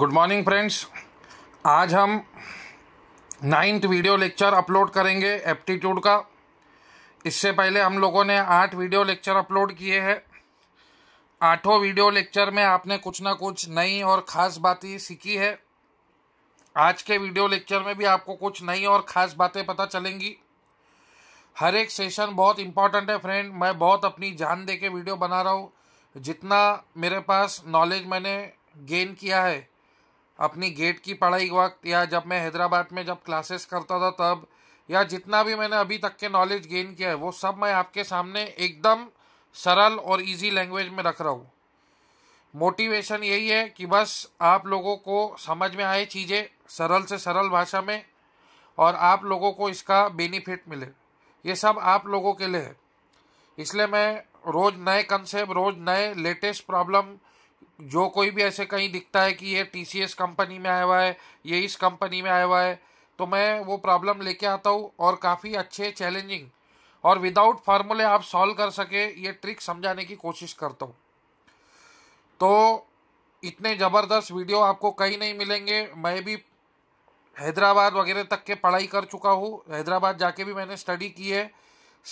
good morning friends आज हम ninth video lecture upload करेंगे एप्टीट्यूड का इससे पहले हम लोगों ने आठ वीडियो लेक्चर अपलोड किए हैं आठों वीडियो लेक्चर में आपने कुछ ना कुछ नई और ख़ास बातें सीखी है आज के वीडियो लेक्चर में भी आपको कुछ नई और ख़ास बातें पता चलेंगी हर एक सेशन बहुत इंपॉर्टेंट है फ्रेंड मैं बहुत अपनी जान दे के वीडियो बना रहा हूँ जितना मेरे पास नॉलेज मैंने गेन किया है अपनी गेट की पढ़ाई वक्त या जब मैं हैदराबाद में जब क्लासेस करता था तब या जितना भी मैंने अभी तक के नॉलेज गेन किया है वो सब मैं आपके सामने एकदम सरल और इजी लैंग्वेज में रख रहा हूँ मोटिवेशन यही है कि बस आप लोगों को समझ में आए चीज़ें सरल से सरल भाषा में और आप लोगों को इसका बेनिफिट मिले ये सब आप लोगों के लिए है इसलिए मैं रोज़ नए कंसेप्ट रोज़ नए लेटेस्ट प्रॉब्लम जो कोई भी ऐसे कहीं दिखता है कि ये टी कंपनी में आया हुआ है ये इस कंपनी में आया हुआ है तो मैं वो प्रॉब्लम लेके आता हूँ और काफ़ी अच्छे चैलेंजिंग और विदाउट फार्मूले आप सॉल्व कर सके ये ट्रिक समझाने की कोशिश करता हूँ तो इतने ज़बरदस्त वीडियो आपको कहीं नहीं मिलेंगे मैं भी हैदराबाद वगैरह तक के पढ़ाई कर चुका हूँ हैदराबाद जाके भी मैंने स्टडी की है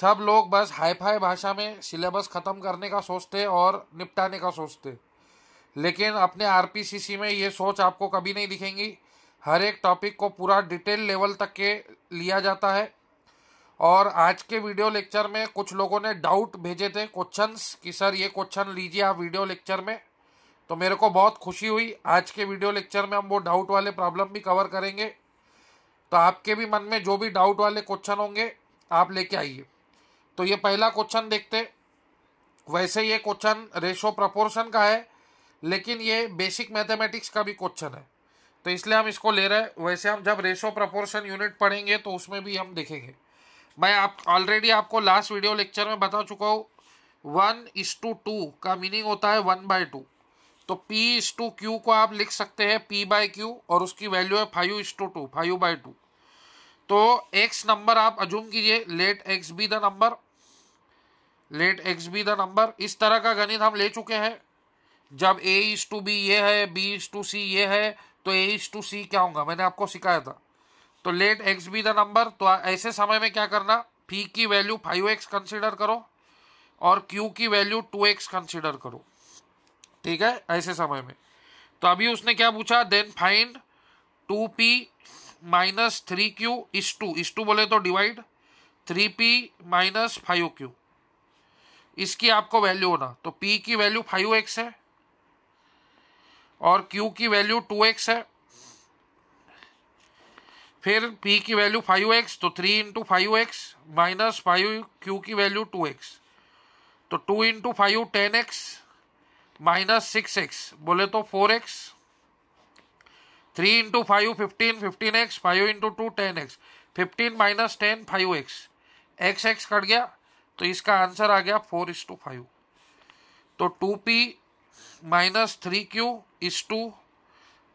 सब लोग बस हाई फाई भाषा में सिलेबस ख़त्म करने का सोचते और निपटाने का सोचते लेकिन अपने आर में ये सोच आपको कभी नहीं दिखेंगी हर एक टॉपिक को पूरा डिटेल लेवल तक के लिया जाता है और आज के वीडियो लेक्चर में कुछ लोगों ने डाउट भेजे थे क्वेश्चंस कि सर ये क्वेश्चन लीजिए आप वीडियो लेक्चर में तो मेरे को बहुत खुशी हुई आज के वीडियो लेक्चर में हम वो डाउट वाले प्रॉब्लम भी कवर करेंगे तो आपके भी मन में जो भी डाउट वाले क्वेश्चन होंगे आप लेके आइए तो ये पहला क्वेश्चन देखते वैसे ये क्वेश्चन रेशो प्रपोर्शन का है लेकिन ये बेसिक मैथमेटिक्स का भी क्वेश्चन है तो इसलिए हम इसको ले रहे हैं वैसे हम जब रेशो प्रपोर्शन यूनिट पढ़ेंगे तो उसमें भी हम देखेंगे मैं आप ऑलरेडी आपको लास्ट वीडियो लेक्चर में बता चुका हूँ वन इस टू टू का मीनिंग होता है वन बाय टू तो पी इस टू क्यू को आप लिख सकते हैं पी बाय क्यू और उसकी वैल्यू है five is to two five by two तो एक्स नंबर आप अजूम कीजिए let x be the number let x be the number इस तरह का गणित हम ले चुके हैं जब ए इज टू बी ये है बी इज टू सी ये है तो ए इज टू सी क्या होगा मैंने आपको सिखाया था तो let x be the number तो ऐसे समय में क्या करना पी की वैल्यू फाइव एक्स कंसिडर करो और क्यू की वैल्यू टू एक्स कंसिडर करो ठीक है ऐसे समय में तो अभी उसने क्या पूछा then find two P minus three Q is to is to बोले तो divide three P minus five Q इसकी आपको वैल्यू होना तो पी की वैल्यू फाइव एक्स है और Q की वैल्यू टू एक्स है फिर P की वैल्यू फाइव एक्स तो three into five x minus five Q की वैल्यू टू एक्स तो two into five ten x minus six x बोले तो four x three into five fifteen fifteen x five into two ten x fifteen minus ten five x x x cut गया तो इसका answer आ गया four is to five तो two P minus three Q is to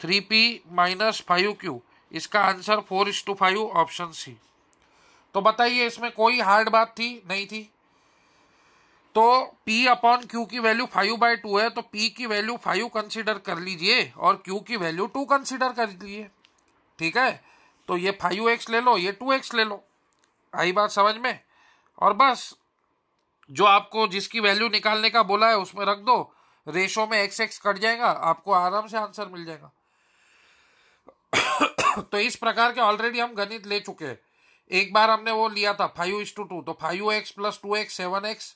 three P minus five Q इसका answer four is to five option C तो बताइए इसमें कोई हार्ड बात थी नहीं थी तो P अपॉन Q की वैल्यू फाइव बाई टू है तो P की वैल्यू फाइव कंसिडर कर लीजिए और Q की वैल्यू टू कंसिडर कर लीजिए ठीक है तो ये फाइव एक्स ले लो ये टू एक्स ले लो आई बात समझ में और बस जो आपको जिसकी वैल्यू निकालने का बोला है उसमें रख दो रेशो में एक्स एक्स कट जाएगा आपको आराम से आंसर मिल जाएगा तो इस प्रकार के ऑलरेडी हम गणित ले चुके हैं एक बार हमने वो लिया था फाइव इज टू टू तो five x plus two x seven x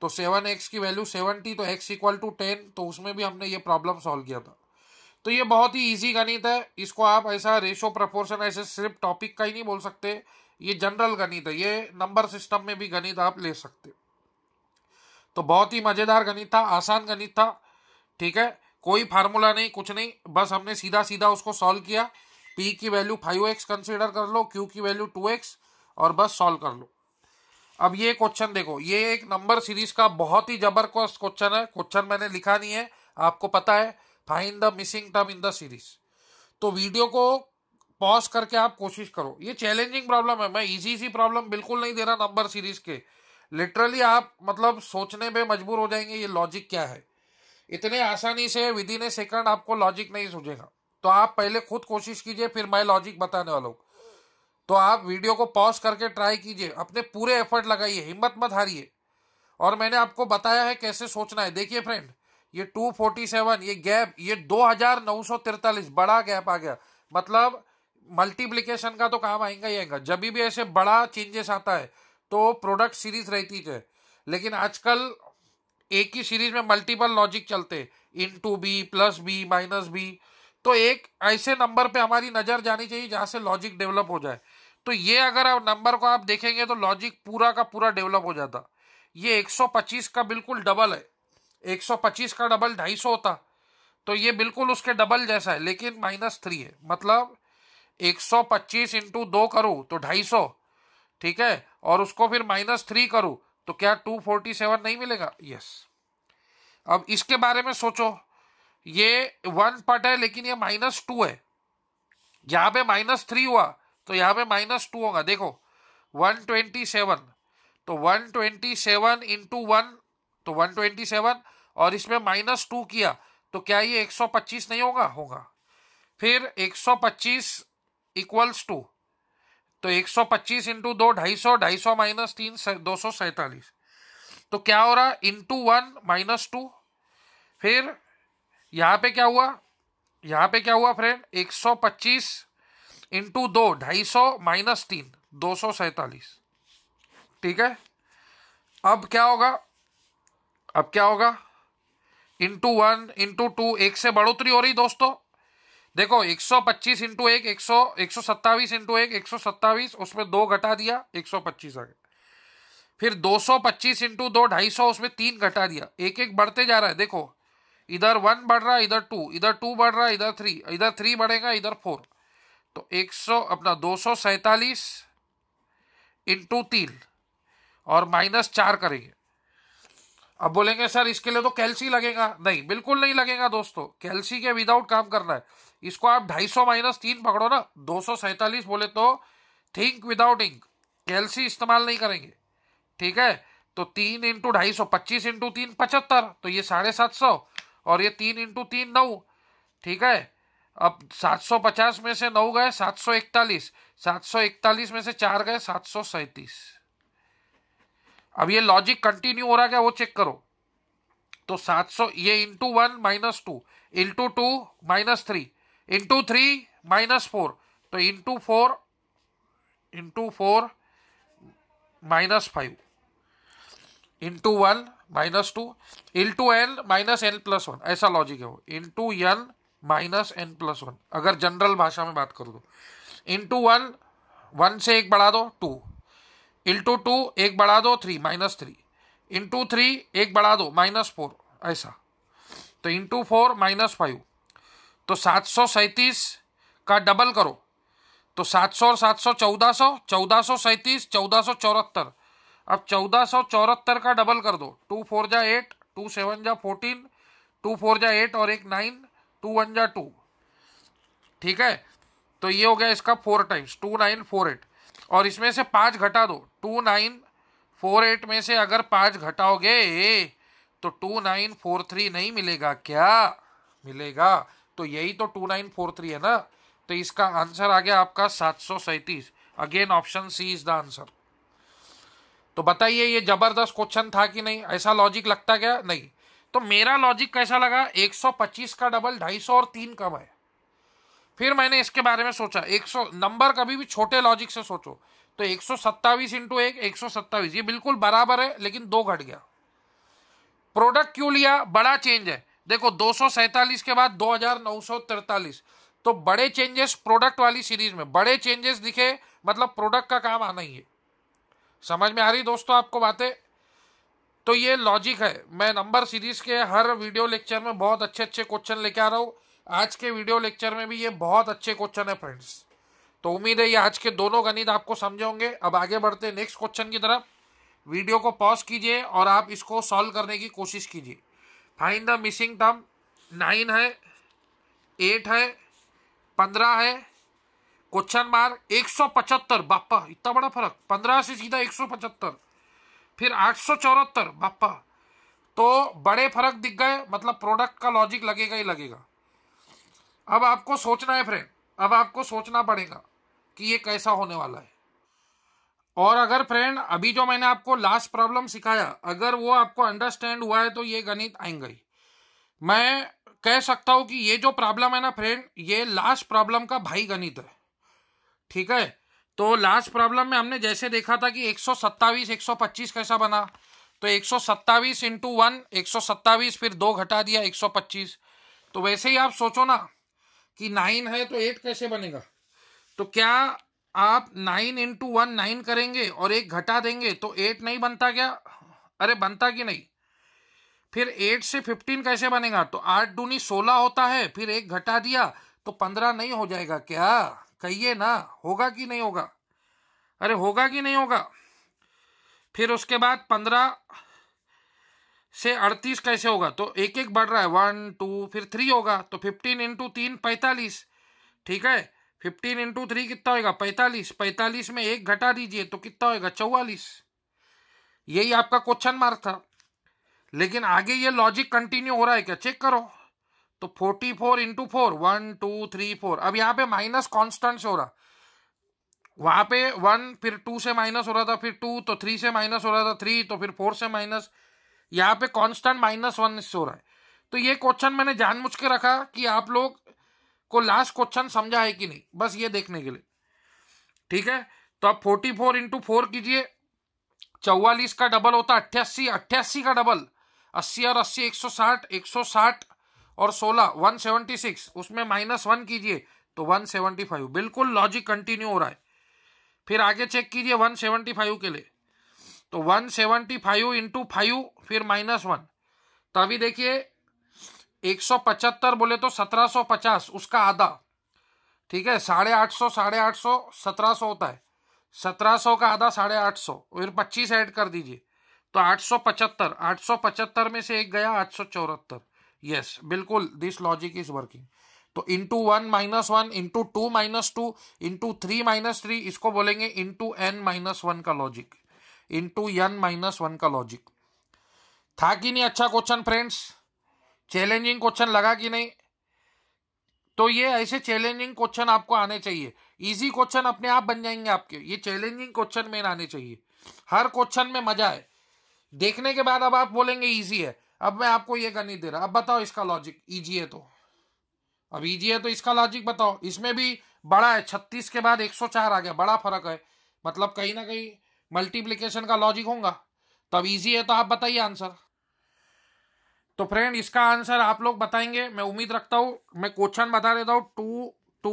तो सेवन एक्स की वैल्यू सेवनटी तो एक्स इक्वल टू टेन तो उसमें भी हमने ये प्रॉब्लम सॉल्व किया था तो ये बहुत ही इजी गणित है इसको आप ऐसा रेशो प्रपोर्शन ऐसे सिर्फ टॉपिक का ही नहीं बोल सकते ये जनरल गणित है ये नंबर सिस्टम में भी गणित आप ले सकते तो बहुत ही मज़ेदार गणित था आसान गणित था ठीक है कोई फार्मूला नहीं कुछ नहीं बस हमने सीधा सीधा उसको सॉल्व किया पी की वैल्यू फाइव एक्स कंसिडर कर लो क्यू की वैल्यू टू एक्स और बस सॉल्व कर लो अब ये क्वेश्चन देखो ये एक नंबर सीरीज का बहुत ही जबरदस्त क्वेश्चन है क्वेश्चन मैंने लिखा नहीं है आपको पता है find the missing term in the series तो वीडियो को पॉज करके आप कोशिश करो ये चैलेंजिंग प्रॉब्लम है मैं इजी सी प्रॉब्लम बिल्कुल नहीं दे रहा नंबर सीरीज के लिटरली आप मतलब सोचने में मजबूर हो जाएंगे ये लॉजिक क्या है इतने आसानी से विद इन ए सेकंड आपको लॉजिक नहीं सूझेगा तो आप पहले खुद कोशिश कीजिए फिर मैं लॉजिक बताने वाला हूँ तो आप वीडियो को पॉज करके ट्राई कीजिए अपने पूरे एफर्ट लगाइए हिम्मत मत हारिए और मैंने आपको बताया है कैसे सोचना है देखिए फ्रेंड ये 247 ये गैप ये 2943 बड़ा गैप आ गया मतलब मल्टीप्लीकेशन का तो काम आएगा ही आएगा जब भी ऐसे बड़ा चेंजेस आता है तो प्रोडक्ट सीरीज रहती थे लेकिन आजकल एक ही सीरीज में मल्टीपल लॉजिक चलते into b plus b minus b तो एक ऐसे नंबर पे हमारी नज़र जानी चाहिए जहां से लॉजिक डेवलप हो जाए तो ये अगर आप नंबर को आप देखेंगे तो लॉजिक पूरा का पूरा डेवलप हो जाता ये 125 का बिल्कुल डबल है 125 का डबल 250 होता तो ये बिल्कुल उसके डबल जैसा है लेकिन माइनस थ्री है मतलब 125 सौ पच्चीस इंटू दो करूँ तो 250 ठीक है और उसको फिर माइनस थ्री करूँ तो क्या टू फोर्टी सेवन नहीं मिलेगा यस अब इसके बारे में सोचो ये वन पट है लेकिन ये माइनस टू है यहां पे माइनस थ्री हुआ तो यहाँ पे माइनस टू होगा देखो वन ट्वेंटी सेवन तो one twenty seven into one तो वन ट्वेंटी सेवन और इसमें माइनस टू किया तो क्या ये एक सौ पच्चीस नहीं होगा होगा फिर एक सौ पच्चीस इक्वल्स टू तो 125 सौ पच्चीस इंटू दो ढाई सौ ढाई सौ माइनस तीन दो सौ सैतालीस तो क्या हो रहा इंटू वन माइनस टू फिर यहाँ पे क्या हुआ यहाँ पे क्या हुआ फ्रेंड 125 सौ पच्चीस इंटू दो ढाई सौ माइनस तीन दो सौ सैतालीस ठीक है अब क्या होगा अब क्या होगा इंटू वन इंटू टू एक से बढ़ोतरी हो रही दोस्तों देखो 125 सौ पच्चीस इंटू एक एक सौ एक सौ सत्तावीस इंटू एक एक सौ सत्तावीस उसमें दो घटा दिया एक सौ पच्चीस आ गया फिर दो सौ पच्चीस इंटू दो ढाई सौ उसमें तीन घटा दिया एक एक बढ़ते जा रहा है देखो इधर वन बढ़ रहा है इधर टू इधर टू बढ़ रहा है इधर थ्री इधर थ्री बढ़ेगा इधर फोर तो एक सौ अपना दो सौ सैतालीस इंटू तीन और माइनस चार करेंगे अब बोलेंगे सर इसके लिए तो कैलसी लगेगा नहीं बिल्कुल नहीं लगेगा दोस्तों कैलसी के विदाउट काम करना है इसको आप ढाई सौ माइनस तीन पकड़ो ना दो सौ सैतालीस बोले तो थिंक विदाउट इंक कैलसी इस्तेमाल नहीं करेंगे ठीक है तो तीन इंटू ढाई सौ पच्चीस इंटू तीन पचहत्तर तो ये साढ़े सात सौ और ये तीन इंटू तीन नौ ठीक है अब सात सौ पचास में से नौ गए सात सौ इकतालीस सात सौ इकतालीस में से चार गए सात सौ सैंतीस अब ये लॉजिक कंटिन्यू हो रहा क्या वो चेक करो तो सात सौ ये into one minus two into two minus three into three minus four तो into four into four minus five into one minus two into n minus n plus one ऐसा लॉजिक है वो into n minus n plus one अगर general भाषा में बात कर दो इंटू वन वन से एक बढ़ा दो टू इंटू टू एक बढ़ा दो three minus three into three एक बढ़ा दो माइनस फोर ऐसा तो इंटू फोर माइनस फाइव तो सात सौ सैंतीस का डबल करो तो सात सौ और सात सौ चौदह सौ चौदह सौ सैंतीस चौदह सौ चौहत्तर अब चौदह सौ चौहत्तर का डबल कर दो टू फोर जा एट टू सेवन जा फोर्टीन टू फोर जा एट और एक नाइन टू वन जा टू ठीक है तो ये हो गया इसका four times two nine four eight और इसमें से पाँच घटा दो टू नाइन फोर एट में से अगर पाँच घटाओगे तो टू नाइन फोर थ्री नहीं मिलेगा क्या मिलेगा तो यही तो टू नाइन फोर थ्री है ना तो इसका आंसर आ गया आपका सात सौ सैंतीस again option C is the answer तो बताइए ये जबरदस्त क्वेश्चन था कि नहीं ऐसा लॉजिक लगता क्या नहीं तो मेरा लॉजिक कैसा लगा 125 का डबल 250 और तीन कम है फिर मैंने इसके बारे में सोचा 100 नंबर कभी भी छोटे लॉजिक से सोचो तो एक सौ सत्तावीस इंटू एक एक सौ सत्तावीस ये बिल्कुल बराबर है लेकिन दो घट गया प्रोडक्ट क्यों लिया बड़ा चेंज है देखो दो के बाद दो तो बड़े चेंजेस प्रोडक्ट वाली सीरीज में बड़े चेंजेस दिखे मतलब प्रोडक्ट का काम आना ही है समझ में आ रही दोस्तों आपको बातें तो ये लॉजिक है मैं नंबर सीरीज के हर वीडियो लेक्चर में बहुत अच्छे अच्छे क्वेश्चन लेके आ रहा हूँ आज के वीडियो लेक्चर में भी ये बहुत अच्छे क्वेश्चन है फ्रेंड्स तो उम्मीद है ये आज के दोनों गणित आपको समझे होंगे अब आगे बढ़ते नेक्स्ट क्वेश्चन की तरफ वीडियो को पॉज कीजिए और आप इसको सॉल्व करने की कोशिश कीजिए find the missing term nine है एट है पंद्रह है क्वेश्चन मार्क एक सौ पचहत्तर बापा इतना बड़ा फर्क पंद्रह से सीधा एक सौ पचहत्तर फिर आठ सौ चौहत्तर बापा तो बड़े फर्क दिख गए मतलब प्रोडक्ट का लॉजिक लगेगा ही लगेगा अब आपको सोचना है फ्रेंड अब आपको सोचना पड़ेगा कि ये कैसा होने वाला है और अगर फ्रेंड अभी जो मैंने आपको लास्ट प्रॉब्लम सिखाया अगर वो आपको अंडरस्टैंड हुआ है तो ये गणित आएंगे मैं कह सकता हूं कि ये जो प्रॉब्लम है ना फ्रेंड ये लास्ट प्रॉब्लम का भाई गणित है ठीक है तो लास्ट प्रॉब्लम में हमने जैसे देखा था कि एक सौ कैसा बना तो सत्तावीस इंटू वन एक फिर दो घटा दिया 125 तो वैसे ही आप सोचो ना कि नाइन है तो एट कैसे बनेगा तो क्या आप नाइन इंटू वन नाइन करेंगे और एक घटा देंगे तो एट नहीं बनता क्या अरे बनता कि नहीं फिर एट से फिफ्टीन कैसे बनेगा तो आठ दूनी सोलह होता है फिर एक घटा दिया तो पंद्रह नहीं हो जाएगा क्या कहिए ना होगा कि नहीं होगा अरे होगा कि नहीं होगा फिर उसके बाद पंद्रह से अड़तीस कैसे होगा तो एक एक बढ़ रहा है वन टू फिर थ्री होगा तो फिफ्टीन इंटू तीन पैंतालीस ठीक है फिफ्टीन इंटू थ्री कितना होएगा पैंतालीस पैंतालीस में एक घटा दीजिए तो कितना होएगा चौवालीस यही आपका क्वेश्चन मार्क था लेकिन आगे ये लॉजिक कंटिन्यू हो रहा है क्या चेक करो तो forty four into four one two three four अब यहाँ पे माइनस कॉन्स्टेंट हो रहा वहां पे वन फिर टू से माइनस हो रहा था फिर टू तो थ्री से माइनस हो रहा था थ्री तो फिर फोर से माइनस यहाँ पे कॉन्स्टेंट माइनस वन से हो रहा है तो ये क्वेश्चन मैंने जानबूझ के रखा कि आप लोग को लास्ट क्वेश्चन समझा है कि नहीं बस ये देखने के लिए ठीक है तो आप फोर्टी फोर इंटू फोर कीजिए चौवालीस का डबल होता है अट्ठासी अट्ठासी का डबल अस्सी और अस्सी एक सौ साठ एक सौ साठ और सोलह वन सेवनटी सिक्स उसमें माइनस वन कीजिए तो वन सेवनटी फाइव बिल्कुल लॉजिक कंटिन्यू हो रहा है फिर आगे चेक कीजिए वन सेवेंटी फाइव के लिए तो one seventy five into five फिर माइनस वन तभी देखिए एक सौ पचहत्तर बोले तो सत्रह पचास उसका आधा ठीक है साढ़े आठ सौ साढ़े आठ सौ सत्रह सौ होता है सत्रह सौ का आधा साढ़े आठ सौ फिर पच्चीस ऐड कर दीजिए तो आठ सौ पचहत्तर आठ सौ पचहत्तर में से एक गया आठ सौ चौहत्तर यस बिल्कुल दिस लॉजिक इज वर्किंग तो into one minus one into two minus two into three minus three इसको बोलेंगे इंटू एन माइनस वन का logic into n minus one का लॉजिक था कि नहीं अच्छा क्वेश्चन फ्रेंड्स चैलेंजिंग क्वेश्चन लगा कि नहीं तो ये ऐसे चैलेंजिंग क्वेश्चन आपको आने चाहिए इजी क्वेश्चन अपने आप बन जाएंगे आपके ये चैलेंजिंग क्वेश्चन में आने चाहिए हर क्वेश्चन में मजा है देखने के बाद अब आप बोलेंगे इजी है अब मैं आपको ये गणित दे रहा अब बताओ इसका लॉजिक इजी है तो अब इजी है तो इसका लॉजिक बताओ इसमें भी बड़ा है छत्तीस के बाद एक सौ चार आ गया बड़ा फर्क है मतलब कहीं ना कहीं मल्टीप्लीकेशन का लॉजिक होगा तब इजी है तो आप बताइए आंसर तो फ्रेंड इसका आंसर आप लोग बताएंगे मैं उम्मीद रखता हूं मैं क्वेश्चन बता देता हूँ two two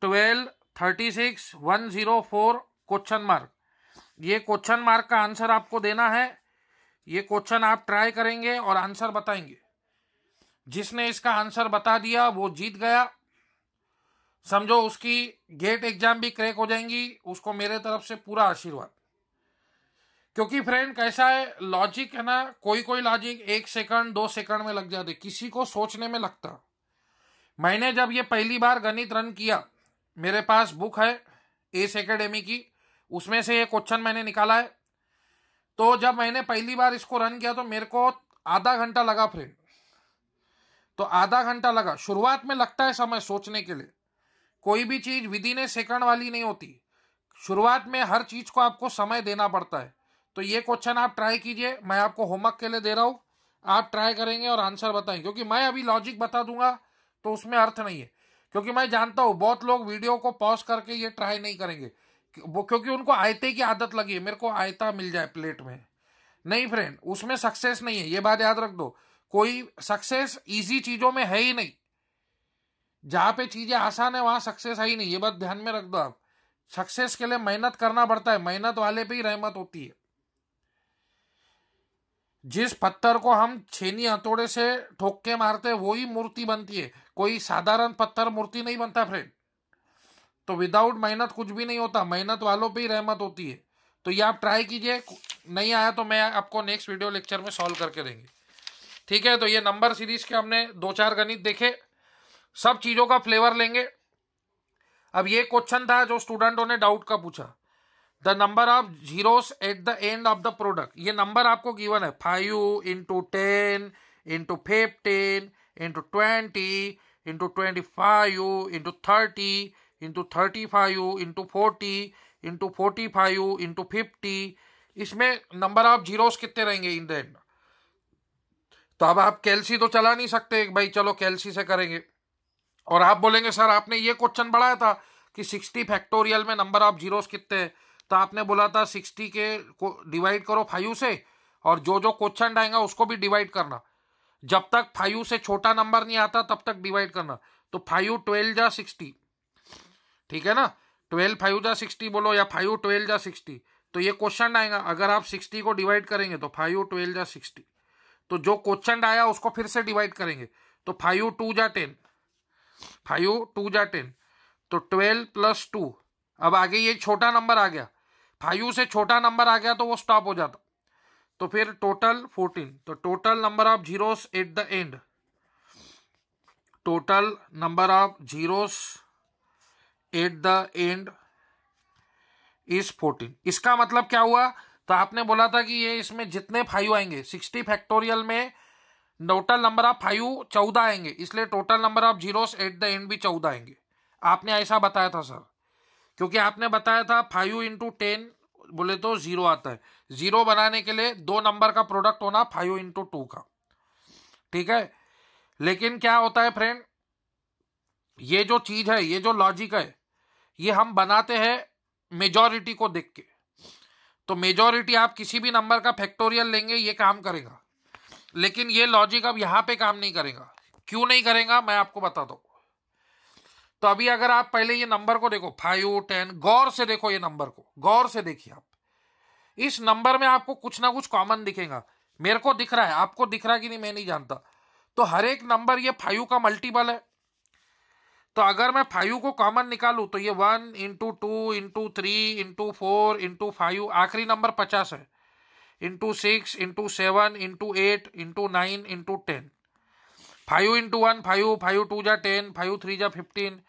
twelve thirty six one zero four question mark ये क्वेश्चन मार्क का आंसर आपको देना है ये क्वेश्चन आप ट्राई करेंगे और आंसर बताएंगे जिसने इसका आंसर बता दिया वो जीत गया समझो उसकी गेट एग्जाम भी क्रैक हो जाएंगी उसको मेरे तरफ से पूरा आशीर्वाद क्योंकि फ्रेंड कैसा है लॉजिक है ना कोई कोई लॉजिक एक सेकंड दो सेकंड में लग जाते किसी को सोचने में लगता मैंने जब ये पहली बार गणित रन किया मेरे पास बुक है एस एकेडमी की उसमें से ये क्वेश्चन मैंने निकाला है तो जब मैंने पहली बार इसको रन किया तो मेरे को आधा घंटा लगा फ्रेंड तो आधा घंटा लगा शुरुआत में लगता है समय सोचने के लिए कोई भी चीज विदिन ए सेकंड वाली नहीं होती शुरुआत में हर चीज को आपको समय देना पड़ता है तो ये क्वेश्चन आप ट्राई कीजिए मैं आपको होमवर्क के लिए दे रहा हूँ आप ट्राई करेंगे और आंसर बताएंगे क्योंकि मैं अभी लॉजिक बता दूंगा तो उसमें अर्थ नहीं है क्योंकि मैं जानता हूँ बहुत लोग वीडियो को पॉज करके ये ट्राई नहीं करेंगे वो क्योंकि उनको आयते की आदत लगी है मेरे को आयता मिल जाए प्लेट में नहीं फ्रेंड उसमें सक्सेस नहीं है ये बात याद रख दो कोई सक्सेस इजी चीजों में है ही नहीं जहां पे चीजें आसान है वहां सक्सेस है ही नहीं ये बात ध्यान में रख दो आप सक्सेस के लिए मेहनत करना पड़ता है मेहनत वाले पे ही रहमत होती है जिस पत्थर को हम छेनी हथोड़े से ठोक के मारते वो वही मूर्ति बनती है कोई साधारण पत्थर मूर्ति नहीं बनता फ्रेंड तो विदाउट मेहनत कुछ भी नहीं होता मेहनत वालों पे ही रहमत होती है तो ये आप ट्राई कीजिए नहीं आया तो मैं आपको नेक्स्ट वीडियो लेक्चर में सॉल्व करके देंगे ठीक है तो ये नंबर सीरीज के हमने दो चार गणित देखे सब चीज़ों का फ्लेवर लेंगे अब ये क्वेश्चन था जो स्टूडेंटों ने डाउट का पूछा the number of zeros at the end of the product ये नंबर आपको गिवन है five into ten into fifteen into twenty into twenty five into thirty into thirty five into forty into forty five into fifty इसमें number of zeros कितने रहेंगे in the end तो अब आप कैलसी तो चला नहीं सकते भाई चलो कैलसी से करेंगे और आप बोलेंगे सर आपने ये क्वेश्चन बढ़ाया था कि सिक्सटी फैक्टोरियल में नंबर ऑफ जीरोस कितने हैं तो आपने बोला था सिक्सटी के को डिवाइड करो फाइव से और जो जो क्वेश्चन आएगा उसको भी डिवाइड करना जब तक फाइव से छोटा नंबर नहीं आता तब तक डिवाइड करना तो फाइव ट्वेल्व जा सिक्सटी ठीक है ना ट्वेल्व फाइव जा सिक्सटी बोलो या फाइव ट्वेल्व जा सिक्सटी तो ये क्वेश्चन आएगा अगर आप सिक्सटी को डिवाइड करेंगे तो फाइव ट्वेल्व जा सिक्सटी तो जो क्वेश्चन आया उसको फिर से डिवाइड करेंगे तो फाइव टू जा टेन फाइव टू जा टेन तो ट्वेल्व प्लस टू अब आगे ये छोटा नंबर आ गया फाइव से छोटा नंबर आ गया तो वो स्टॉप हो जाता तो फिर टोटल फोर्टीन तो total number of zeros at the end total number of zeros at the end is fourteen इसका मतलब क्या हुआ तो आपने बोला था कि ये इसमें जितने फाइव आएंगे सिक्सटी फैक्टोरियल में टोटल नंबर ऑफ फाइव चौदह आएंगे इसलिए total number of zeros at the end भी चौदह आएंगे आपने ऐसा बताया था सर क्योंकि आपने बताया था फाइव इंटू टेन बोले तो जीरो आता है जीरो बनाने के लिए दो नंबर का प्रोडक्ट होना फाइव इंटू टू का ठीक है लेकिन क्या होता है फ्रेंड ये जो चीज है ये जो लॉजिक है ये हम बनाते हैं मेजोरिटी को देख के तो मेजोरिटी आप किसी भी नंबर का फैक्टोरियल लेंगे ये काम करेगा लेकिन ये लॉजिक अब यहां पे काम नहीं करेगा क्यों नहीं करेगा मैं आपको बता दू तो अभी अगर आप पहले ये नंबर को देखो फाइव टेन गौर से देखो ये नंबर को गौर से देखिए आप इस नंबर में आपको कुछ ना कुछ कॉमन दिखेगा मेरे को दिख रहा है आपको दिख रहा है कि नहीं मैं नहीं जानता तो हर एक नंबर ये फाइव का मल्टीपल है तो अगर मैं फाइव को कॉमन निकालू तो ये one into two into three into four into five आखिरी नंबर पचास है into six into seven into eight into nine into ten five into one five five two जा टेन फाइव थ्री जा fifteen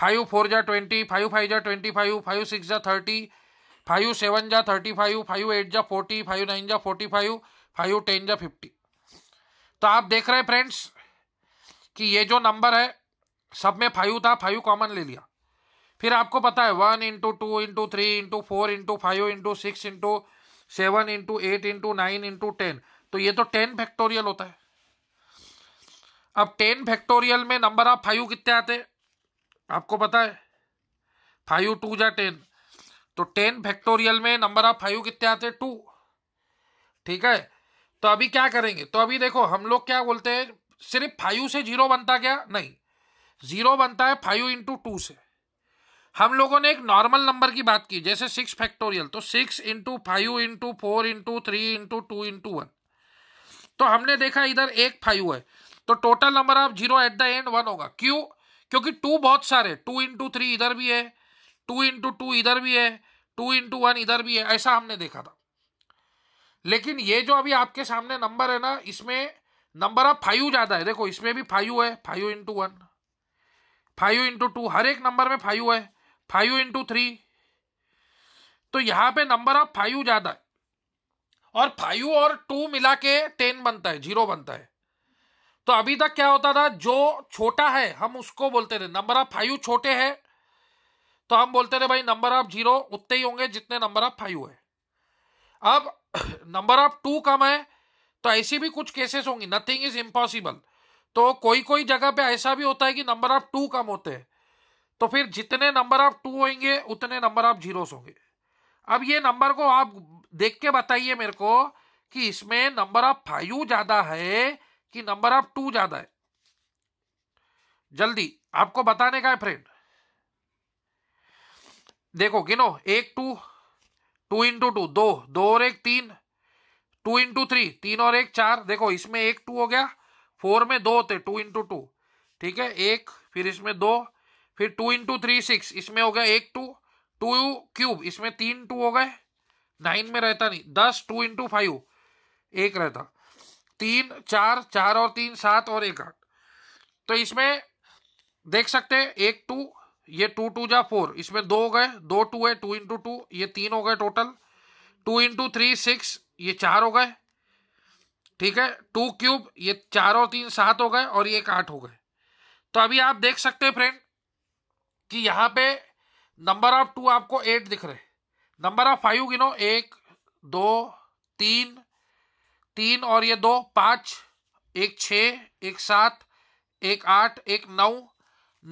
five four जा twenty five five जा twenty five five six जा thirty five seven जा thirty five five eight जा forty five nine जा forty five five ten जा fifty तो आप देख रहे हैं फ्रेंड्स कि ये जो नंबर है सब में फाइव था फाइव कॉमन ले लिया फिर आपको पता है one into two into three into four into five into six into seven into eight into nine into ten तो ये तो टेन फैक्टोरियल होता है अब टेन फैक्टोरियल में नंबर आप फाइव कितने आते हैं आपको पता है फाइव टू जा टेन तो टेन फैक्टोरियल में नंबर ऑफ फाइव कितने आते हैं टू ठीक है तो अभी क्या करेंगे तो अभी देखो हम लोग क्या बोलते हैं सिर्फ फाइव से जीरो बनता क्या नहीं जीरो बनता है फाइव इंटू टू से हम लोगों ने एक नॉर्मल नंबर की बात की जैसे सिक्स फैक्टोरियल तो six into five into four into three into two into one तो हमने देखा इधर एक फाइव है तो total number of zero at the end one होगा क्यों क्योंकि टू बहुत सारे टू इंटू थ्री इधर भी है टू इंटू टू इधर भी है टू इंटू वन इधर भी है ऐसा हमने देखा था लेकिन ये जो अभी आपके सामने नंबर है ना इसमें नंबर ऑफ फाइव ज़्यादा है देखो इसमें भी फाइव है five into one five into two हर एक नंबर में फाइव है फाइव इंटू थ्री तो यहां पे नंबर ऑफ फाइव ज़्यादा है और फाइव और टू मिला के टेन बनता है जीरो बनता है तो अभी तक क्या होता था जो छोटा है हम उसको बोलते थे नंबर ऑफ फाइव छोटे हैं तो हम बोलते थे भाई नंबर ऑफ जीरो उतने ही होंगे जितने नंबर ऑफ फाइव है अब नंबर ऑफ टू कम है तो ऐसी भी कुछ केसेस होंगी नथिंग इज इम्पॉसिबल तो कोई कोई जगह पे ऐसा भी होता है कि नंबर ऑफ टू कम होते हैं तो फिर जितने नंबर ऑफ टू होंगे उतने नंबर ऑफ जीरोस होंगे अब ये नंबर को आप देख के बताइए मेरे को कि इसमें नंबर ऑफ फाइव ज़्यादा है कि नंबर ऑफ टू ज्यादा है जल्दी आपको बताने का है फ्रेंड देखो गिनो एक टू टू इंटू टू दो दो और एक तीन टू इंटू थ्री तीन और एक चार देखो इसमें एक टू हो गया फोर में दो होते टू इंटू टू ठीक है एक फिर इसमें दो फिर टू इंटू थ्री सिक्स इसमें हो गया एक टू टू क्यूब इसमें तीन टू हो गए नाइन में रहता नहीं दस टू इंटू फाइव एक रहता तीन चार चार और तीन सात और एक आठ तो इसमें देख सकते हैं एक टू ये टू टू जा फोर इसमें दो हो गए दो टू है टू इंटू टू ये तीन हो गए total two into three six ये चार हो गए ठीक है टू क्यूब ये चार और तीन सात हो गए और ये एक आठ हो गए तो अभी आप देख सकते हैं फ्रेंड कि यहाँ पे नंबर ऑफ आप टू आपको एट दिख रहे नंबर ऑफ फाइव गिनो एक दो तीन तीन और ये दो पाँच एक छ एक सात एक आठ एक नौ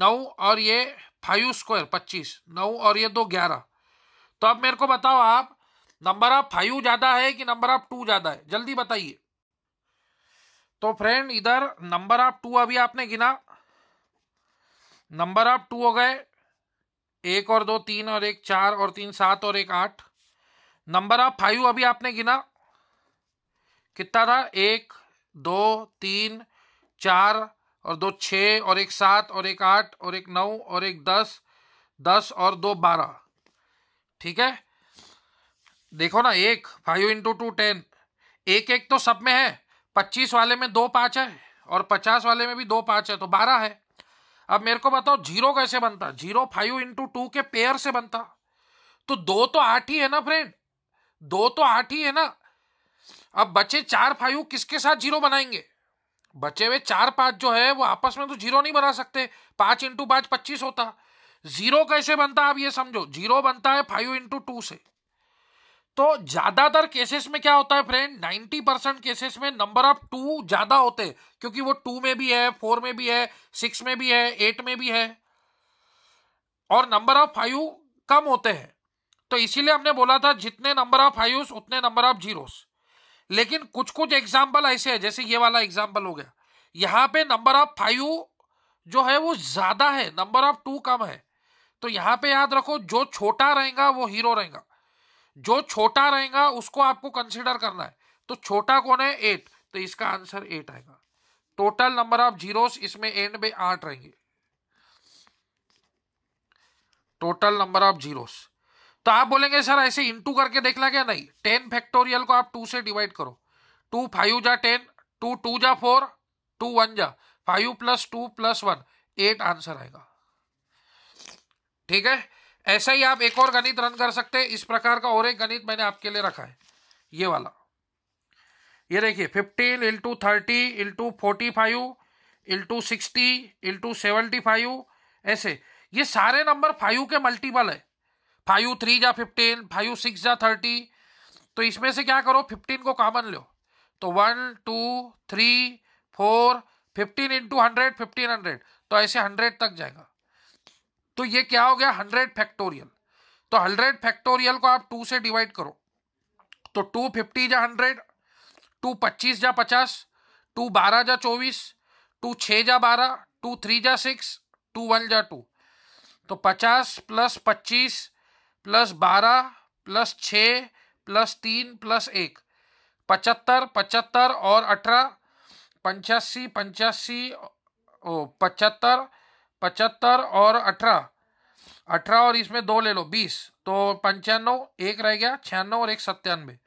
नौ और ये फाइव स्क्वायर पच्चीस नौ और ये दो ग्यारह तो अब मेरे को बताओ आप नंबर ऑफ फाइव ज़्यादा है कि नंबर ऑफ टू ज़्यादा है जल्दी बताइए तो फ्रेंड इधर नंबर ऑफ टू अभी आपने गिना नंबर ऑफ टू हो गए एक और दो तीन और एक चार और तीन सात और एक आठ नंबर ऑफ फाइव अभी आपने गिना कितना था एक दो तीन चार और दो छः और एक सात और एक आठ और एक नौ और एक दस दस और दो बारह ठीक है देखो ना एक फाइव इंटू टू टेन एक एक तो सब में है पच्चीस वाले में दो पाँच है और पचास वाले में भी दो पाँच है तो बारह है अब मेरे को बताओ जीरो कैसे बनता जीरो फाइव इंटू टू के पेयर से बनता तो दो तो आठ ही है ना फ्रेंड दो तो आठ ही है ना अब बचे चार फाइव किसके साथ जीरो बनाएंगे बचे हुए चार पांच जो है वो आपस में तो जीरो नहीं बना सकते पांच इंटू पांच पच्चीस होता जीरो कैसे बनता है आप ये समझो जीरो बनता है फाइव इंटू टू से तो ज्यादातर केसेस में क्या होता है फ्रेंड 90 परसेंट केसेस में नंबर ऑफ टू ज्यादा होते हैं क्योंकि वो टू में भी है फोर में भी है सिक्स में भी है एट में भी है और नंबर ऑफ फाइव कम होते हैं तो इसीलिए हमने बोला था जितने नंबर ऑफ फाइव उतने नंबर ऑफ जीरोस लेकिन कुछ कुछ एग्जाम्पल ऐसे है जैसे ये वाला एग्जाम्पल हो गया यहाँ पे नंबर ऑफ फाइव जो है वो ज्यादा है नंबर ऑफ टू कम है तो यहाँ पे याद रखो जो छोटा रहेगा वो हीरो रहेगा जो छोटा रहेगा उसको आपको कंसिडर करना है तो छोटा कौन है एट तो इसका आंसर एट आएगा टोटल नंबर ऑफ जीरो इसमें एंड में आठ रहेंगे टोटल नंबर ऑफ जीरोस तो आप बोलेंगे सर ऐसे इंटू करके देख ला क्या नहीं टेन फैक्टोरियल को आप टू से डिवाइड करो टू फाइव जा टेन टू टू जा फोर टू वन जा five plus two plus one eight answer आएगा ठीक है ऐसा ही आप एक और गणित रन कर सकते हैं इस प्रकार का और एक गणित मैंने आपके लिए रखा है ये वाला ये देखिए fifteen into thirty into forty five into sixty into seventy five ऐसे ये सारे नंबर फाइव के मल्टीपल है फाइव थ्री जा फिफ्टीन फाइव सिक्स जा थर्टी तो इसमें से क्या करो फिफ्टीन को कॉमन लो तो one two three four fifteen into hundred fifteen hundred तो ऐसे हंड्रेड तक जाएगा तो ये क्या हो गया हंड्रेड फैक्टोरियल तो हंड्रेड फैक्टोरियल को आप टू से डिवाइड करो तो टू फिफ्टी जा हंड्रेड टू पच्चीस जा पचास टू बारह जा चौबीस टू छः जा बारह टू थ्री जा सिक्स टू वन जा टू तो पचास प्लस पच्चीस प्लस बारह प्लस छ प्लस तीन प्लस एक पचहत्तर पचहत्तर और अठारह पंचासी पंचासी ओ पचहत्तर पचहत्तर और अठारह अठारह और इसमें दो ले लो बीस तो पंचानवे एक रह गया छियानवे और एक सत्तानवे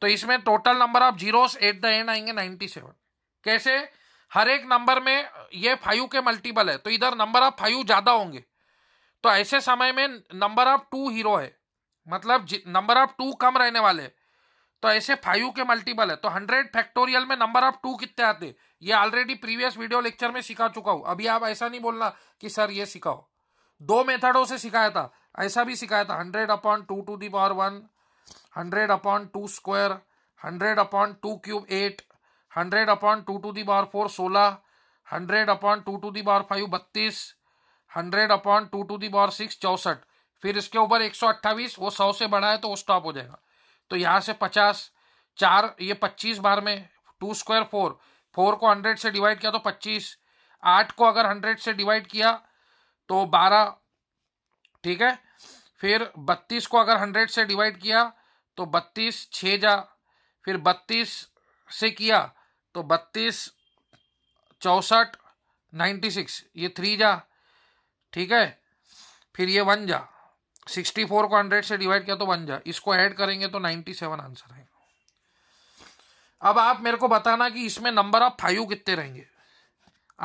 तो इसमें total number of zeros at the end आएंगे नाइन्टी सेवन कैसे हर एक नंबर में ये फाइव के मल्टीपल है तो इधर नंबर ऑफ फाइव ज़्यादा होंगे तो ऐसे समय में नंबर ऑफ टू हीरो है मतलब नंबर ऑफ टू कम रहने वाले तो ऐसे फाइव के मल्टीपल है तो हंड्रेड फैक्टोरियल में नंबर ऑफ टू कितने आते ये ऑलरेडी प्रीवियस वीडियो लेक्चर में सिखा चुका हूं अभी आप ऐसा नहीं बोलना कि सर ये सिखाओ दो मेथडों से सिखाया था ऐसा भी सिखाया था hundred upon two to the power one hundred upon two square hundred upon two cube eight hundred upon two to the power four सोलह hundred upon two to the power five बत्तीस hundred upon two to the power six चौसठ फिर इसके ऊपर एक सौ अट्ठावीस वो सौ से बढ़ा है तो वो स्टॉप हो जाएगा तो यहाँ से पचास चार ये पच्चीस बार में टू स्क्वायर फोर फोर को हंड्रेड से डिवाइड किया तो पच्चीस आठ को अगर हंड्रेड से डिवाइड किया तो बारह ठीक है फिर बत्तीस को अगर हंड्रेड से डिवाइड किया तो बत्तीस छः जा फिर बत्तीस से किया तो बत्तीस चौसठ नाइन्टी सिक्स ये थ्री जा ठीक है फिर ये वन जा सिक्सटी फोर को हंड्रेड से डिवाइड किया तो वन जा इसको ऐड करेंगे तो नाइन्टी सेवन आंसर है अब आप मेरे को बताना कि इसमें नंबर ऑफ फाइव कितने रहेंगे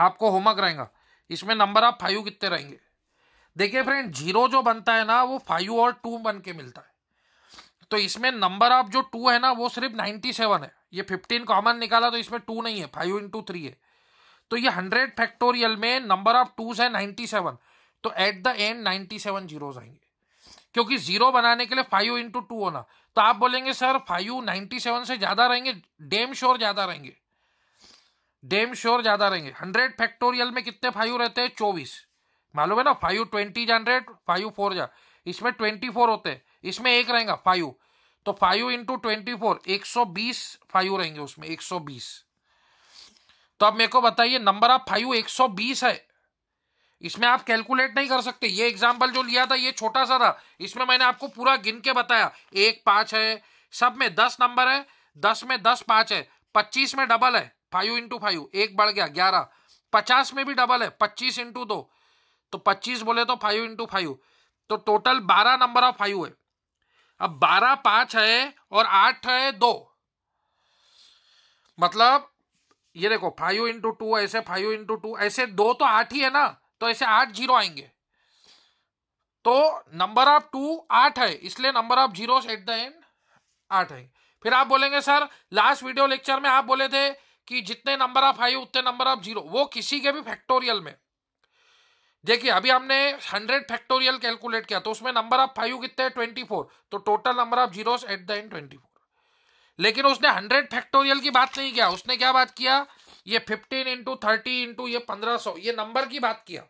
आपको होमवर्क रहेगा इसमें नंबर ऑफ फाइव कितने रहेंगे देखिए फ्रेंड जीरो जो बनता है ना वो फाइव और टू बन के मिलता है तो इसमें नंबर ऑफ जो टू है ना वो सिर्फ नाइन्टी सेवन है ये फिफ्टीन कॉमन निकाला तो इसमें टू नहीं है फाइव इंटू थ्री है तो ये हंड्रेड फैक्टोरियल में नंबर ऑफ टूज है नाइन्टी सेवन तो at the end ninety seven zeros आएंगे क्योंकि जीरो बनाने के लिए फाइव इंटू टू होना तो आप बोलेंगे सर फाइव नाइन्टी सेवन से ज्यादा रहेंगे डेम श्योर ज्यादा रहेंगे डेम श्योर ज्यादा रहेंगे हंड्रेड फैक्टोरियल में कितने फाइव रहते हैं चौबीस मालूम है ना five twenty hundred five four जा इसमें ट्वेंटी फोर होते हैं इसमें एक रहेगा फाइव तो फाइव इंटू ट्वेंटी फोर एक सौ बीस फाइव रहेंगे उसमें एक सौ बीस तो अब मेरे को बताइए नंबर ऑफ फाइव एक सौ बीस है इसमें आप कैलकुलेट नहीं कर सकते ये एग्जाम्पल जो लिया था ये छोटा सा था इसमें मैंने आपको पूरा गिन के बताया एक पाँच है सब में दस नंबर है दस में दस पाँच है पच्चीस में डबल है फाइव इंटू फाइव एक बढ़ गया ग्यारह पचास में भी डबल है पच्चीस इंटू दो तो पच्चीस बोले तो फाइव इंटू फाइव तो टोटल बारह नंबर ऑफ फाइव है अब बारह पाँच है और आठ है दो मतलब ये देखो फाइव इंटू टू ऐसे फाइव इंटू टू ऐसे दो तो आठ ही है ना तो ऐसे आठ जीरो आएंगे तो नंबर ऑफ टू आठ है इसलिए number of zero at the end आठ है फिर आप बोलेंगे सर लास्ट वीडियो लेक्चर में आप बोले थे कि जितने नंबर ऑफ आई उतने नंबर ऑफ जीरो वो किसी के भी फैक्टोरियल में देखिए अभी हमने हंड्रेड फैक्टोरियल कैलकुलेट किया तो उसमें नंबर ऑफ फाइव कितने ट्वेंटी फोर तो total number of zero at the end twenty four लेकिन उसने हंड्रेड फैक्टोरियल की बात नहीं किया उसने क्या बात किया ये फिफ्टीन इंटू थर्टी इंटू ये पंद्रह सौ ये नंबर की बात किया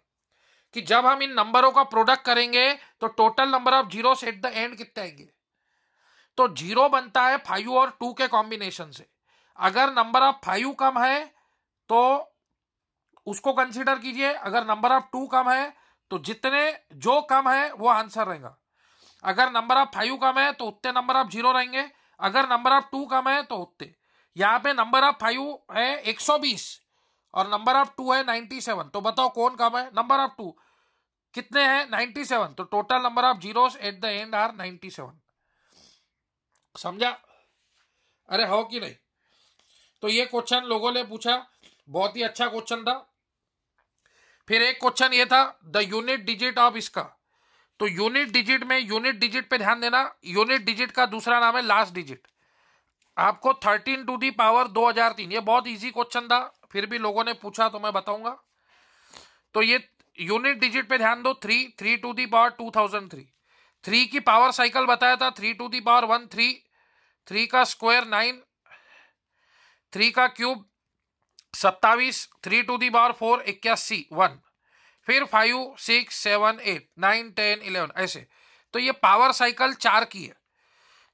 कि जब हम इन नंबरों का प्रोडक्ट करेंगे तो टोटल नंबर ऑफ जीरो से एट द एंड कितने आएंगे तो जीरो बनता है फाइव और टू के कॉम्बिनेशन से अगर नंबर ऑफ फाइव कम है तो उसको कंसिडर कीजिए अगर नंबर ऑफ टू कम है तो जितने जो कम है वो आंसर रहेगा अगर नंबर ऑफ फाइव कम है तो उतने नंबर ऑफ जीरो रहेंगे अगर नंबर ऑफ टू कम है तो उतने यहां पे नंबर ऑफ फाइव है 120 और नंबर ऑफ टू है 97 तो बताओ कौन कम है नंबर ऑफ टू कितने हैं नाइनटी सेवन तो total number of zero at the end are ninety seven समझा अरे हो कि नहीं तो ये क्वेश्चन लोगों ने पूछा बहुत ही अच्छा क्वेश्चन था फिर एक क्वेश्चन ये था द यूनिट डिजिट ऑफ इसका तो यूनिट डिजिट में यूनिट डिजिट पे ध्यान देना यूनिट डिजिट का दूसरा नाम है लास्ट डिजिट आपको थर्टीन टू दी पावर दो हजार तीन ये बहुत इजी क्वेश्चन था फिर भी लोगों ने पूछा तो मैं बताऊंगा तो ये यूनिट डिजिट पे ध्यान दो three three to the power two thousand three three की पावर साइकिल बताया था three to the power one three three का स्क्वायर नाइन थ्री का क्यूब सत्तावीस three to the power four इक्यासी वन फिर five six seven eight nine ten eleven ऐसे तो ये पावर साइकिल चार की है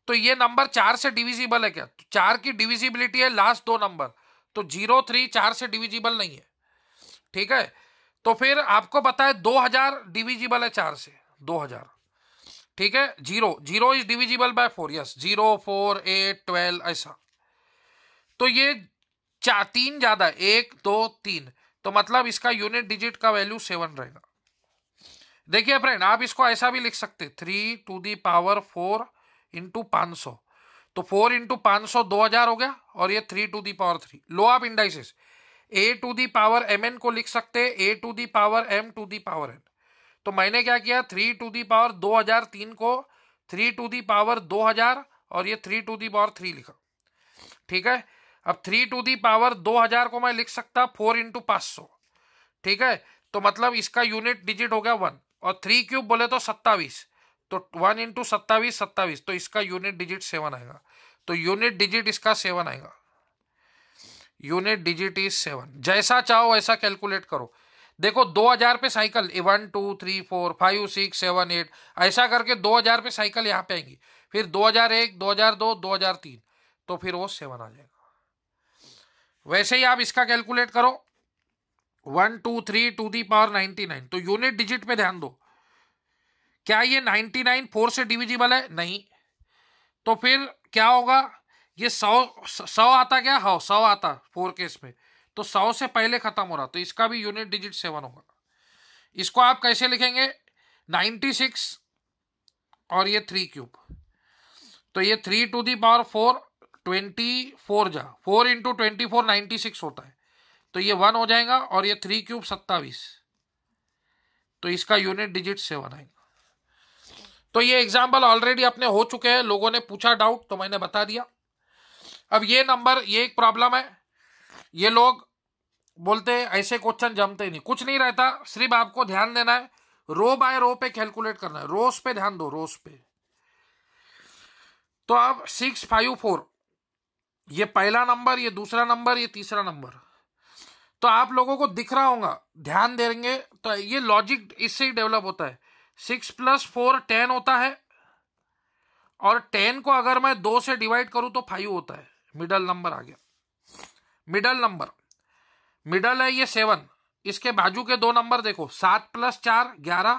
तो ये नंबर चार से डिविजिबल है क्या तो चार की डिविजिबिलिटी है लास्ट दो नंबर तो जीरो थ्री चार से डिविजिबल नहीं है ठीक है तो फिर आपको बताए दो हजार डिविजिबल है चार से दो हजार ठीक है zero zero is divisible by four yes zero four eight twelve ऐसा तो ये चार तीन ज्यादा एक दो तीन तो मतलब इसका यूनिट डिजिट का वैल्यू सेवन रहेगा देखिए फ्रेंड आप इसको ऐसा भी लिख सकते three to the power four into पांच सौ तो फोर इंटू पांच सौ दो हजार हो गया और ये three to the power three लो आप indices a to the power m n को लिख सकते a to the power m to the power n तो मैंने क्या किया थ्री टू दी पावर दो हजार तीन को थ्री टू दी पावर दो हजार और ये three to the power three लिखा ठीक है अब थ्री टू दी पावर दो हजार को मैं लिख सकता फोर इंटू पाँच सौ ठीक है तो मतलब इसका यूनिट डिजिट हो गया वन और थ्री क्यूब बोले तो सत्तावीस तो वन इंटू सत्तावीस सत्तावीस तो इसका यूनिट डिजिट सेवन आएगा तो यूनिट डिजिट इसका सेवन आएगा यूनिट डिजिट इज सेवन जैसा चाहो वैसा कैलकुलेट करो देखो 2000 पे cycle one two three four five six seven eight ऐसा करके 2000 पे साइकिल यहाँ पे आएंगी फिर 2001 2002 2003 तो फिर वो सेवन आ जाएगा वैसे ही आप इसका कैलकुलेट करो one two three to the power ninety nine तो यूनिट डिजिट पे ध्यान दो क्या ये नाइनटी नाइन फोर से डिविजिबल है नहीं तो फिर क्या होगा ये सौ सौ आता क्या हाउ सौ आता फोर केस में तो सौ से पहले ख़त्म हो रहा तो इसका भी यूनिट डिजिट सेवन होगा इसको आप कैसे लिखेंगे नाइन्टी सिक्स और ये थ्री क्यूब तो ये three to the power four twenty four जा four into twenty four ninety six होता है तो ये वन हो जाएगा और ये थ्री क्यूब सत्तावीस तो इसका यूनिट डिजिट सेवन आएगा तो ये एग्जाम्पल ऑलरेडी अपने हो चुके हैं लोगों ने पूछा डाउट तो मैंने बता दिया अब ये नंबर ये एक प्रॉब्लम है ये लोग बोलते हैं ऐसे क्वेश्चन जमते नहीं कुछ नहीं रहता सिर्फ आपको ध्यान देना है रो बाय रो पे कैलकुलेट करना है रोस पे ध्यान दो रोस पे तो अब सिक्स फाइव फोर ये पहला नंबर ये दूसरा नंबर ये तीसरा नंबर तो आप लोगों को दिख रहा होगा ध्यान देंगे तो ये लॉजिक इससे ही डेवलप होता है सिक्स प्लस फोर टेन होता है और टेन को अगर मैं दो से डिवाइड करूं तो फाइव होता है मिडल नंबर आ गया मिडल नंबर मिडल है ये सेवन इसके बाजू के दो नंबर देखो सात प्लस चार ग्यारह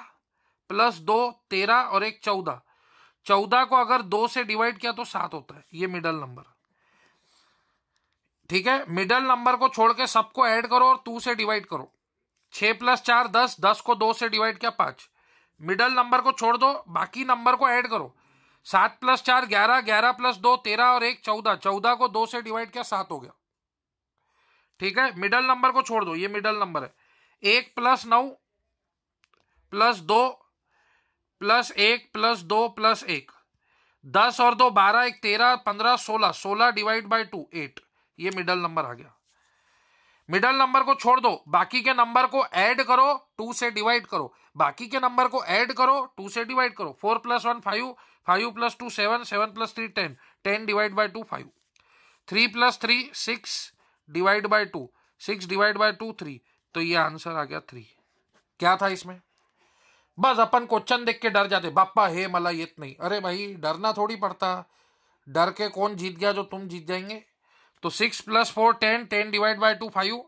प्लस दो तेरह और एक चौदह चौदह को अगर दो से डिवाइड किया तो सात होता है ये मिडल नंबर ठीक है मिडल नंबर को छोड़ के सबको ऐड करो और टू से डिवाइड करो छह प्लस चार दस दस को दो से डिवाइड किया पांच मिडल नंबर को छोड़ दो बाकी नंबर को ऐड करो सात प्लस चार ग्यारह ग्यारह प्लस दो तेरह और एक चौदह चौदह को दो से डिवाइड किया सात हो गया ठीक है मिडल नंबर को छोड़ दो ये मिडल नंबर है एक प्लस नौ प्लस दो प्लस एक प्लस दो प्लस एक दस और दो बारह एक तेरह पंद्रह सोलह सोलह डिवाइड बाई टू एट ये मिडल नंबर आ गया मिडल नंबर को छोड़ दो बाकी के नंबर को ऐड करो टू से डिवाइड करो बाकी के नंबर को ऐड करो टू से डिवाइड करो four plus one five five plus two seven seven plus three ten ten divide by two five three plus three six divide by two six divide by two three तो ये answer आ गया three क्या था इसमें बस अपन question देख के डर जाते बापा हे मला ये नहीं अरे भाई डरना थोड़ी पड़ता डर के कौन जीत गया जो तुम जीत जाएंगे तो six plus four ten ten divide by two five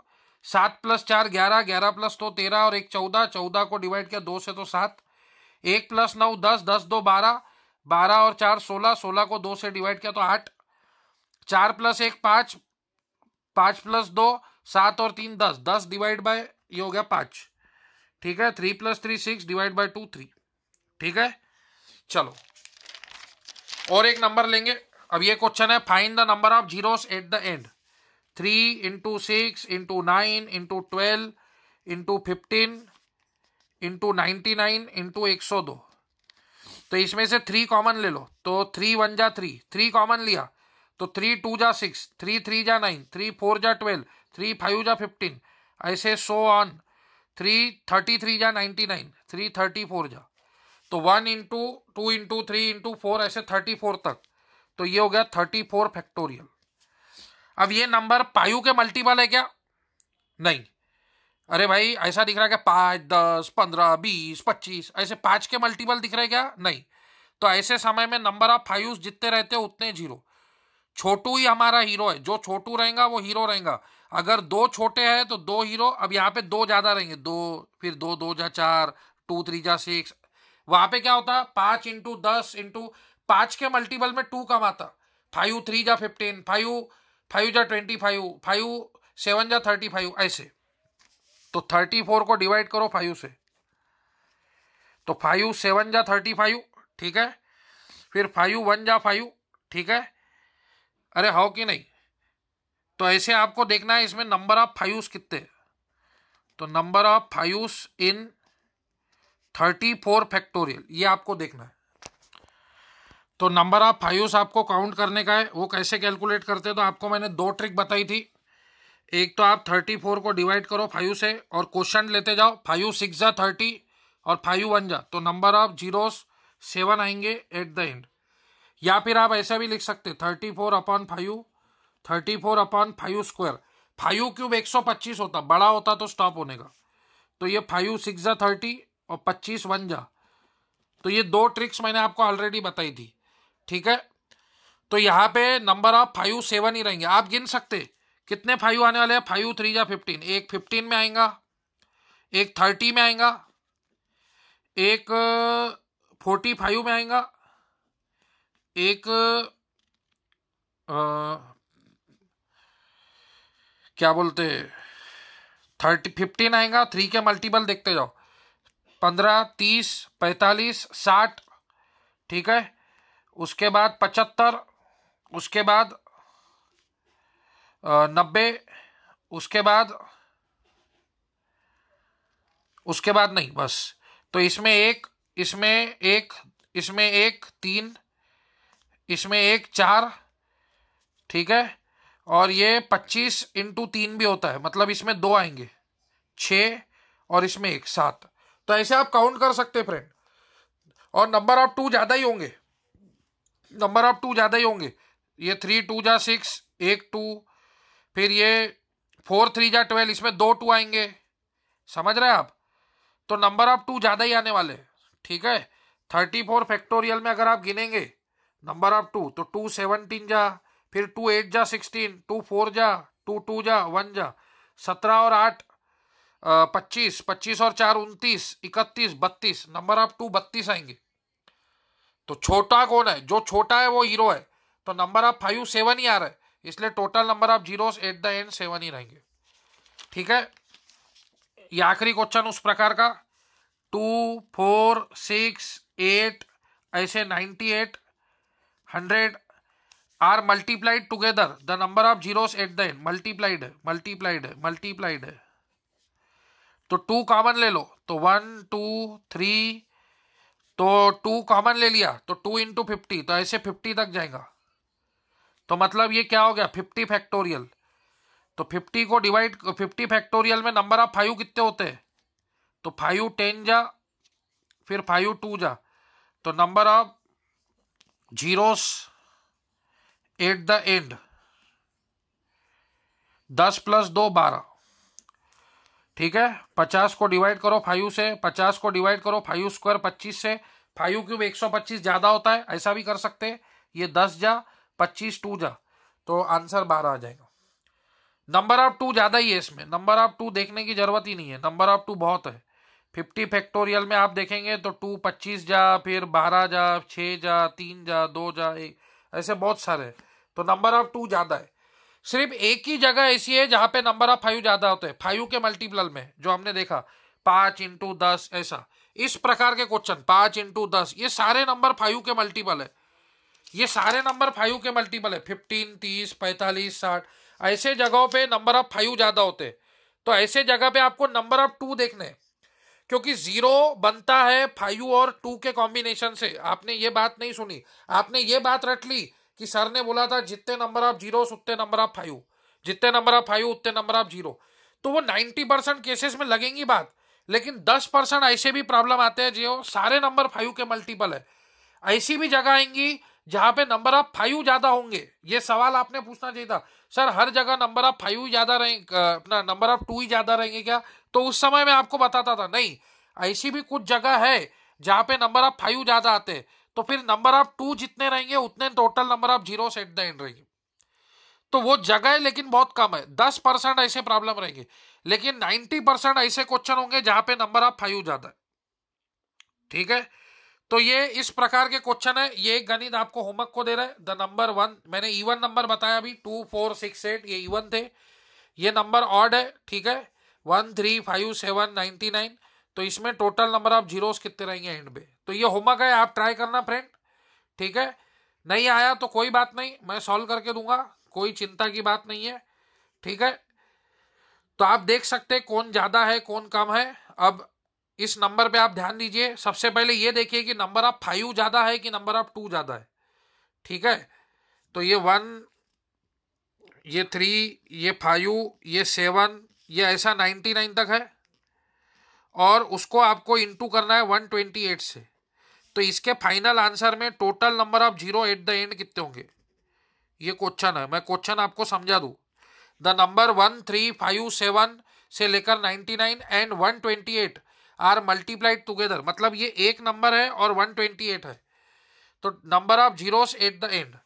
सात प्लस चार ग्यारह ग्यारह प्लस दो तो तेरह और एक चौदह चौदह को डिवाइड किया दो से तो सात एक प्लस नौ दस दस दो बारह बारह और चार सोलह सोलह को दो से डिवाइड किया तो आठ चार प्लस एक पांच पांच प्लस दो सात और तीन दस दस डिवाइड बाय ये हो गया पांच ठीक है three plus three six divide by two three ठीक है चलो और एक नंबर लेंगे अब ये क्वेश्चन है find the number of zeros at the end three into six into nine into twelve into fifteen into ninety nine into एक सौ दो तो इसमें से थ्री कॉमन ले लो तो थ्री वन जा थ्री थ्री कॉमन लिया तो थ्री टू जा सिक्स थ्री थ्री जा नाइन थ्री फोर जा ट्वेल्व थ्री फाइव जा फिफ्टीन ऐसे so on three thirty three जा ninety nine three thirty four जा तो one into two into three into four ऐसे थर्टी फोर तक तो ये हो गया थर्टी फोर फैक्टोरियल अब ये नंबर पायु के मल्टीपल है क्या नहीं अरे भाई ऐसा दिख रहा है क्या पाँच दस पंद्रह बीस पच्चीस ऐसे पाँच के मल्टीपल दिख रहे क्या नहीं तो ऐसे समय में नंबर ऑफ फाइव जितने रहते हो उतने जीरो छोटू ही हमारा हीरो है जो छोटू रहेगा वो हीरो रहेगा अगर दो छोटे हैं तो दो हीरो अब यहाँ पे दो ज़्यादा रहेंगे दो फिर दो दो जा चार टू थ्री जा सिक्स वहाँ पे क्या होता पाँच इंटू दस इंटू पाँच के मल्टीपल में टू कम आता फाइव थ्री जा फिफ्टीन फाइव फाइव जा ट्वेंटी फाइव फाइव सेवन जा थर्टी फाइव ऐसे तो थर्टी फोर को डिवाइड करो फाइव से तो फाइव सेवन जा थर्टी फाइव ठीक है फिर फाइव वन जा फाइव ठीक है अरे हाउ कि नहीं तो ऐसे आपको देखना है इसमें नंबर ऑफ फाइव्स कितने तो number of fives in thirty four factorial ये आपको देखना है तो नंबर ऑफ फाइव्स आपको काउंट करने का है वो कैसे कैलकुलेट करते हैं तो आपको मैंने दो ट्रिक बताई थी एक तो आप थर्टी फोर को डिवाइड करो फाइव से और क्वेश्चन लेते जाओ फाइव सिक्स जा थर्टी और फाइव वन जा तो नंबर ऑफ जीरो सेवन आएंगे एट द एंड या फिर आप ऐसा भी लिख सकते thirty four upon five thirty four upon five square five cube एक सौ पच्चीस होता बड़ा होता तो स्टॉप होने का तो ये फाइव सिक्स जा थर्टी और पच्चीस वन जा तो ये दो ट्रिक्स मैंने आपको ऑलरेडी बताई थी ठीक है तो यहाँ पे नंबर ऑफ फाइव सेवन ही रहेंगे आप गिन सकते कितने फाइव आने वाले हैं फाइव थ्री या फिफ्टीन एक फिफ्टीन में आएगा एक थर्टी में आएगा एक फोर्टी फाइव में आएगा एक आ, क्या बोलते थर्टी फिफ्टीन आएगा थ्री के मल्टीपल देखते जाओ पंद्रह तीस पैंतालीस साठ ठीक है उसके बाद पचहत्तर उसके बाद नब्बे उसके बाद उसके बाद नहीं बस तो इसमें एक इसमें एक इसमें एक तीन इसमें एक चार ठीक है और ये पच्चीस इंटू तीन भी होता है मतलब इसमें दो आएंगे छ और इसमें एक सात तो ऐसे आप काउंट कर सकते हैं फ्रेंड और नंबर ऑफ टू ज़्यादा ही होंगे नंबर ऑफ टू ज़्यादा ही होंगे ये थ्री टू जा सिक्स एक टू फिर ये फोर थ्री जा ट्वेल्व इसमें दो टू आएंगे समझ रहे हैं आप तो नंबर ऑफ टू ज़्यादा ही आने वाले ठीक है थर्टी फोर फैक्टोरियल में अगर आप गिनेंगे नंबर ऑफ टू तो टू सेवनटीन जा फिर टू एट जा सिक्सटीन टू फोर जा टू टू जा वन जा सत्रह और आठ पच्चीस पच्चीस और चार उनतीस इकतीस बत्तीस नंबर ऑफ टू बत्तीस आएंगे तो छोटा कौन है जो छोटा है वो हीरो है तो नंबर ऑफ फाइव सेवन ही आ रहा है इसलिए total number of zeros at the end seven ही रहेंगे ठीक है ये आखिरी क्वेश्चन उस प्रकार का टू फोर सिक्स एट ऐसे ninety eight hundred are multiplied together the number of zeros at the end multiplied multiplied multiplied तो टू कॉमन ले लो तो वन टू थ्री तो टू कॉमन ले लिया तो टू इंटू फिफ्टी तो ऐसे फिफ्टी तक जाएगा तो मतलब ये क्या हो गया फिफ्टी फैक्टोरियल तो फिफ्टी को डिवाइड फिफ्टी फैक्टोरियल में नंबर ऑफ फाइव कितने होते हैं तो फाइव टेन जा फिर फाइव टू जा तो number of zeros at the end दस प्लस दो बारह ठीक है पचास को डिवाइड करो फाइव से पचास को डिवाइड करो फाइव स्क्वायर पच्चीस से फाइव क्यूब एक सौ पच्चीस ज़्यादा होता है ऐसा भी कर सकते ये दस जा पच्चीस टू जा तो आंसर बारह आ जाएगा नंबर ऑफ टू ज़्यादा ही है इसमें नंबर ऑफ टू देखने की ज़रूरत ही नहीं है नंबर ऑफ टू बहुत है फिफ्टी फैक्टोरियल में आप देखेंगे तो टू पच्चीस जा फिर बारह जा छः जा तीन जा दो जा एक ऐसे बहुत सारे हैं तो नंबर ऑफ टू ज़्यादा है सिर्फ एक ही जगह ऐसी है जहाँ पे नंबर ऑफ फाइव ज़्यादा होते हैं फाइव के मल्टीप्लल में जो हमने देखा पाँच इंटू दस ऐसा इस प्रकार के क्वेश्चन पाँच इंटू दस ये सारे नंबर फाइव के मल्टीपल है ये सारे नंबर फाइव के मल्टीपल है फिफ्टीन तीस पैंतालीस साठ ऐसे जगहों पे नंबर ऑफ फाइव ज़्यादा होते हैं तो ऐसे जगह पे आपको नंबर ऑफ टू देखने हैं क्योंकि जीरो बनता है फाइव और टू के कॉम्बिनेशन से आपने ये बात नहीं सुनी आपने ये बात रख ली कि सर ने बोला था जितने नंबर ऑफ जीरो उतने नंबर ऑफ फाइव जितने नंबर ऑफ फाइव उतने नंबर ऑफ जीरो तो वो नाइन्टी परसेंट केसेस में लगेंगी बात लेकिन दस परसेंट ऐसे भी प्रॉब्लम आते हैं जो सारे नंबर फाइव के मल्टीपल है ऐसी भी जगह आएंगी जहां पे नंबर ऑफ फाइव ज्यादा होंगे ये सवाल आपने पूछना चाहिए था सर हर जगह नंबर ऑफ फाइव ज्यादा रहेंगे अपना नंबर ऑफ टू ही ज्यादा रहेंगे क्या तो उस समय में आपको बताता था नहीं ऐसी भी कुछ जगह है जहां पे नंबर ऑफ फाइव ज्यादा आते हैं तो फिर नंबर ऑफ टू जितने रहेंगे उतने total number of zero at the end रहेंगे तो वो जगह है लेकिन बहुत कम है दस परसेंट ऐसे प्रॉब्लम रहेंगे लेकिन नाइन्टी परसेंट ऐसे क्वेश्चन होंगे जहां पे नंबर ऑफ फाइव ज्यादा है ठीक है तो ये इस प्रकार के क्वेश्चन है ये गणित आपको होमवर्क को दे रहा है द नंबर वन मैंने इवन नंबर बताया अभी टू फोर सिक्स एट ये इवन थे ये नंबर ऑड है ठीक है one three five seven ninety nine तो इसमें टोटल नंबर ऑफ जीरोस कितने रहेंगे एंड पे तो ये होमवर्क है आप ट्राई करना फ्रेंड ठीक है नहीं आया तो कोई बात नहीं मैं सॉल्व करके दूंगा कोई चिंता की बात नहीं है ठीक है तो आप देख सकते कौन ज़्यादा है कौन कम है अब इस नंबर पे आप ध्यान दीजिए सबसे पहले ये देखिए कि नंबर ऑफ फाइव ज़्यादा है कि नंबर ऑफ टू ज़्यादा है ठीक है तो ये वन ये थ्री ये फाइव ये सेवन ये ऐसा नाइन्टी नाइन तक है और उसको आपको इंटू करना है वन ट्वेंटी एट से तो इसके फाइनल आंसर में total number of zero at the end कितने होंगे ये क्वेश्चन है मैं क्वेश्चन आपको समझा दूँ the number one three five seven से लेकर ninety nine and one twenty eight are multiplied together मतलब ये एक नंबर है और 128 है तो number of zeros at the and